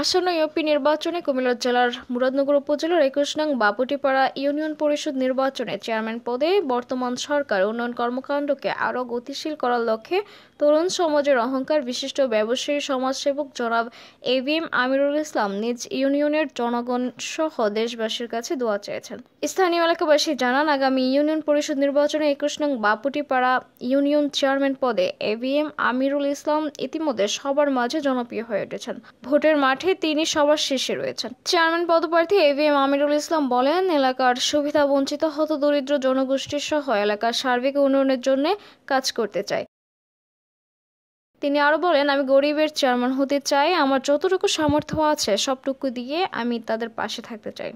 আসন্ন ইউপি নির্বাচনে কুমিল্লা জেলার মুরাদনগর উপজেলার একুশ নং বাপুটিপাড়া ইউনিয়ন পরিষদ নির্বাচনে চেয়ারম্যান পদে বর্তমান সরকার উন্নয়ন কর্মকাণ্ডকে আরও গতিশীল করার লক্ষ্যে তরুণ সমাজের অহংকার বিশিষ্ট ব্যবসায়ী সমাজসেবক জনাব এভিএম এম আমিরুল ইসলাম নিজ ইউনিয়নের জনগণ সহ দেশবাসীর কাছে দোয়া চেয়েছেন স্থানীয় এলাকাবাসী জানান আগামী ইউনিয়ন পরিষদ নির্বাচনে একুশ নং বাপুটিপাড়া ইউনিয়ন চেয়ারম্যান পদে এভিএম এম আমিরুল ইসলাম ইতিমধ্যে সবার মাঝে জনপ্রিয় হয়ে উঠেছেন ভোটের মাঠে প্রার্থী তিনি সবার শেষে রয়েছেন চেয়ারম্যান পদপ্রার্থী এ ভি এম আমিরুল ইসলাম বলেন এলাকার সুবিধা বঞ্চিত হত দরিদ্র জনগোষ্ঠীর সহ এলাকার সার্বিক উন্নয়নের জন্য কাজ করতে চাই তিনি আরও বলেন আমি গরিবের চেয়ারম্যান হতে চাই আমার যতটুকু সামর্থ্য আছে সবটুকু দিয়ে আমি তাদের পাশে থাকতে চাই